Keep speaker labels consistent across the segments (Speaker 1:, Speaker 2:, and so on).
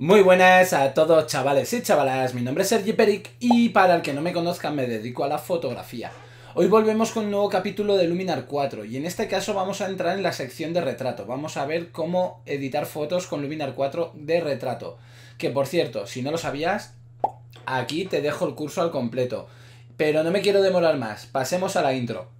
Speaker 1: Muy buenas a todos chavales y chavalas, mi nombre es Sergi Peric y para el que no me conozcan me dedico a la fotografía. Hoy volvemos con un nuevo capítulo de Luminar 4 y en este caso vamos a entrar en la sección de retrato, vamos a ver cómo editar fotos con Luminar 4 de retrato, que por cierto, si no lo sabías, aquí te dejo el curso al completo, pero no me quiero demorar más, pasemos a la intro.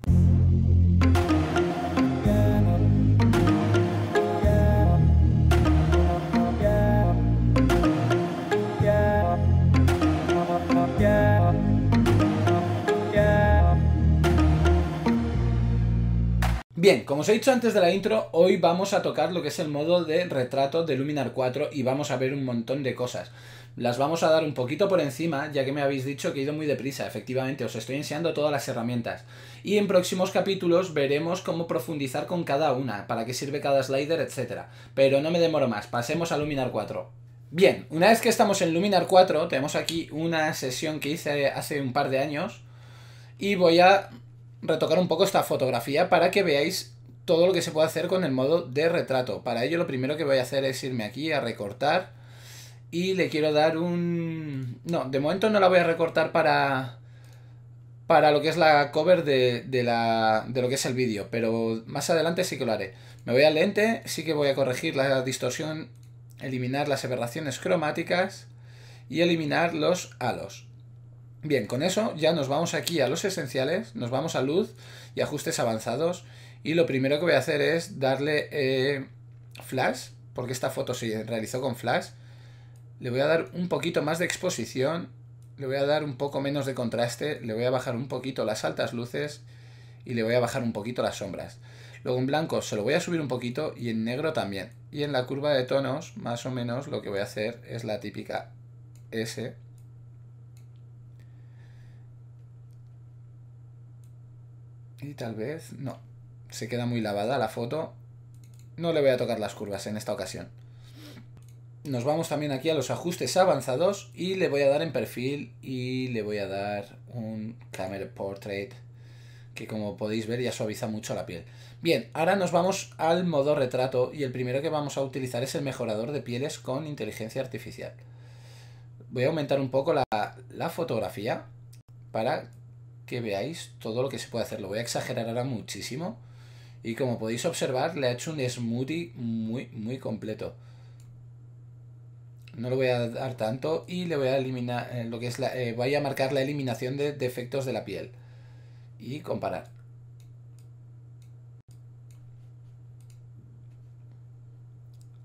Speaker 1: Bien, como os he dicho antes de la intro, hoy vamos a tocar lo que es el modo de retrato de Luminar 4 y vamos a ver un montón de cosas. Las vamos a dar un poquito por encima, ya que me habéis dicho que he ido muy deprisa. Efectivamente, os estoy enseñando todas las herramientas. Y en próximos capítulos veremos cómo profundizar con cada una, para qué sirve cada slider, etc. Pero no me demoro más, pasemos a Luminar 4. Bien, una vez que estamos en Luminar 4, tenemos aquí una sesión que hice hace un par de años y voy a retocar un poco esta fotografía para que veáis todo lo que se puede hacer con el modo de retrato. Para ello lo primero que voy a hacer es irme aquí a recortar y le quiero dar un... No, de momento no la voy a recortar para para lo que es la cover de, de, la, de lo que es el vídeo, pero más adelante sí que lo haré. Me voy al lente, sí que voy a corregir la distorsión, eliminar las aberraciones cromáticas y eliminar los halos. Bien, con eso ya nos vamos aquí a los esenciales, nos vamos a luz y ajustes avanzados. Y lo primero que voy a hacer es darle eh, flash, porque esta foto se realizó con flash. Le voy a dar un poquito más de exposición, le voy a dar un poco menos de contraste, le voy a bajar un poquito las altas luces y le voy a bajar un poquito las sombras. Luego en blanco se lo voy a subir un poquito y en negro también. Y en la curva de tonos, más o menos, lo que voy a hacer es la típica S Y tal vez... No. Se queda muy lavada la foto. No le voy a tocar las curvas en esta ocasión. Nos vamos también aquí a los ajustes avanzados y le voy a dar en perfil y le voy a dar un Camera Portrait que como podéis ver ya suaviza mucho la piel. Bien, ahora nos vamos al modo retrato y el primero que vamos a utilizar es el mejorador de pieles con inteligencia artificial. Voy a aumentar un poco la, la fotografía para que veáis todo lo que se puede hacer. Lo voy a exagerar ahora muchísimo. Y como podéis observar, le ha hecho un smoothie muy, muy completo. No lo voy a dar tanto y le voy a eliminar eh, lo que es eh, a marcar la eliminación de defectos de la piel. Y comparar.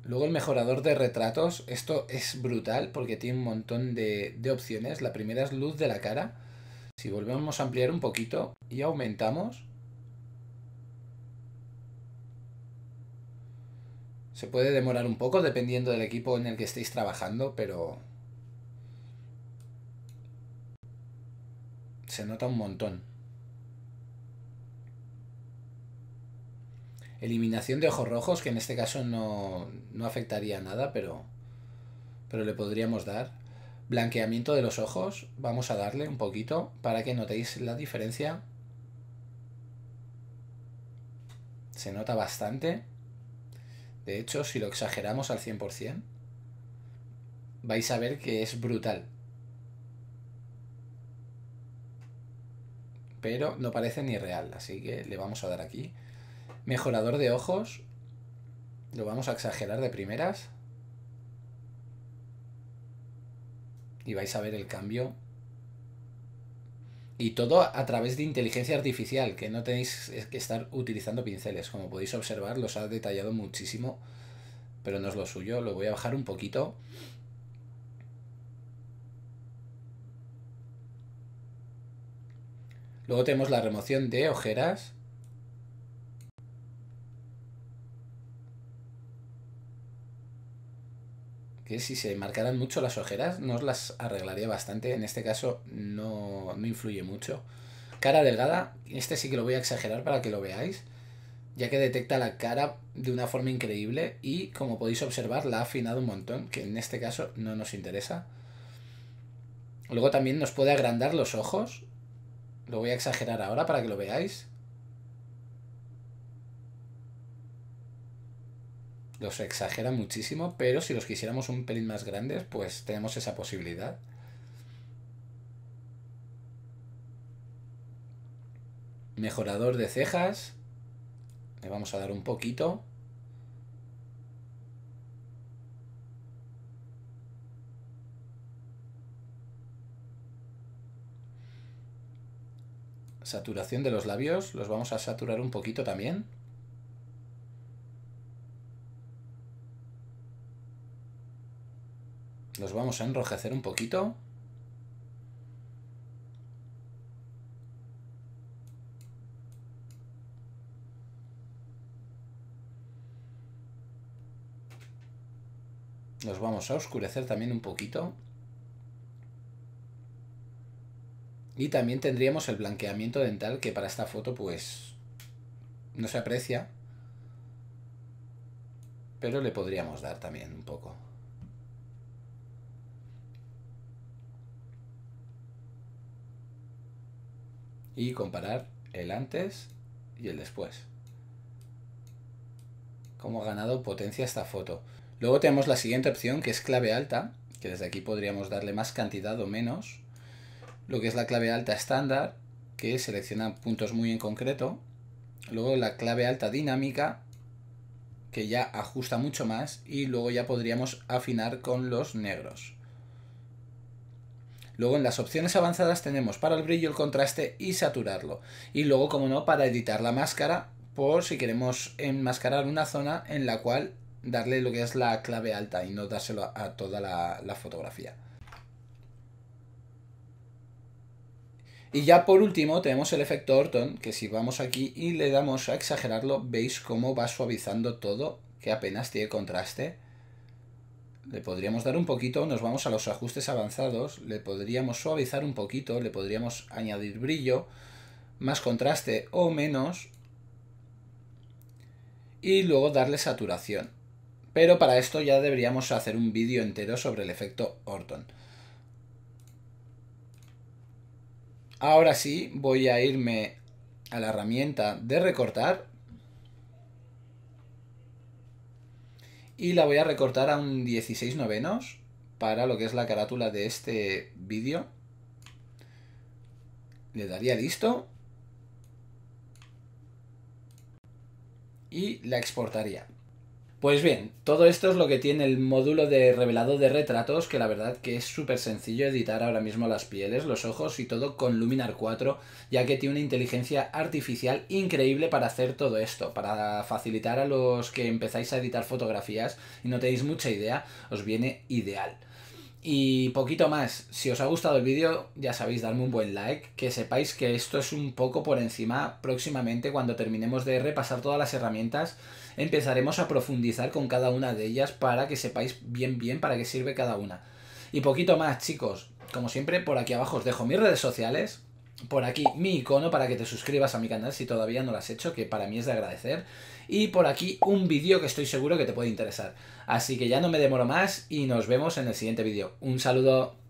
Speaker 1: Luego el mejorador de retratos. Esto es brutal porque tiene un montón de opciones. La primera es luz de la cara si volvemos a ampliar un poquito y aumentamos, se puede demorar un poco dependiendo del equipo en el que estéis trabajando, pero se nota un montón. Eliminación de ojos rojos, que en este caso no, no afectaría nada, pero, pero le podríamos dar blanqueamiento de los ojos, vamos a darle un poquito para que notéis la diferencia. Se nota bastante. De hecho, si lo exageramos al 100%, vais a ver que es brutal. Pero no parece ni real, así que le vamos a dar aquí. Mejorador de ojos. Lo vamos a exagerar de primeras. y vais a ver el cambio. Y todo a través de inteligencia artificial, que no tenéis que estar utilizando pinceles. Como podéis observar, los ha detallado muchísimo, pero no es lo suyo. Lo voy a bajar un poquito. Luego tenemos la remoción de ojeras. si se marcaran mucho las ojeras, nos las arreglaría bastante. En este caso no, no influye mucho. Cara delgada, este sí que lo voy a exagerar para que lo veáis, ya que detecta la cara de una forma increíble y como podéis observar la ha afinado un montón, que en este caso no nos interesa. Luego también nos puede agrandar los ojos. Lo voy a exagerar ahora para que lo veáis. los exagera muchísimo, pero si los quisiéramos un pelín más grandes, pues tenemos esa posibilidad. Mejorador de cejas. Le vamos a dar un poquito. Saturación de los labios. Los vamos a saturar un poquito también. los vamos a enrojecer un poquito. nos vamos a oscurecer también un poquito. Y también tendríamos el blanqueamiento dental que para esta foto pues no se aprecia. Pero le podríamos dar también un poco. y comparar el antes y el después. Cómo ha ganado potencia esta foto. Luego tenemos la siguiente opción que es clave alta, que desde aquí podríamos darle más cantidad o menos. Lo que es la clave alta estándar, que selecciona puntos muy en concreto. Luego la clave alta dinámica, que ya ajusta mucho más. Y luego ya podríamos afinar con los negros. Luego en las opciones avanzadas tenemos para el brillo, el contraste y saturarlo. Y luego, como no, para editar la máscara por si queremos enmascarar una zona en la cual darle lo que es la clave alta y no dárselo a toda la, fotografía. Y ya por último tenemos el efecto Orton, que si vamos aquí y le damos a exagerarlo, veis cómo va suavizando todo, que apenas tiene contraste le podríamos dar un poquito, nos vamos a los ajustes avanzados, le podríamos suavizar un poquito, le podríamos añadir brillo, más contraste o menos, y luego darle saturación. Pero para esto ya deberíamos hacer un vídeo entero sobre el efecto Orton. Ahora sí, voy a irme a la herramienta de recortar Y la voy a recortar a un 16 novenos para lo que es la carátula de este vídeo. Le daría listo. Y la exportaría. Pues bien, todo esto es lo que tiene el módulo de revelado de retratos, que la verdad que es súper sencillo editar ahora mismo las pieles, los ojos y todo con Luminar 4, ya que tiene una inteligencia artificial increíble para hacer todo esto, para facilitar a los que empezáis a editar fotografías y no tenéis mucha idea, os viene ideal. Y poquito más, si os ha gustado el vídeo, ya sabéis, darme un buen like, que sepáis que esto es un poco por encima, próximamente cuando terminemos de repasar todas las herramientas, empezaremos a profundizar con cada una de ellas para que sepáis bien bien para qué sirve cada una. Y poquito más, chicos, como siempre, por aquí abajo os dejo mis redes sociales, por aquí mi icono para que te suscribas a mi canal si todavía no lo has hecho, que para mí es de agradecer. Y por aquí un vídeo que estoy seguro que te puede interesar. Así que ya no me demoro más y nos vemos en el siguiente vídeo. Un saludo.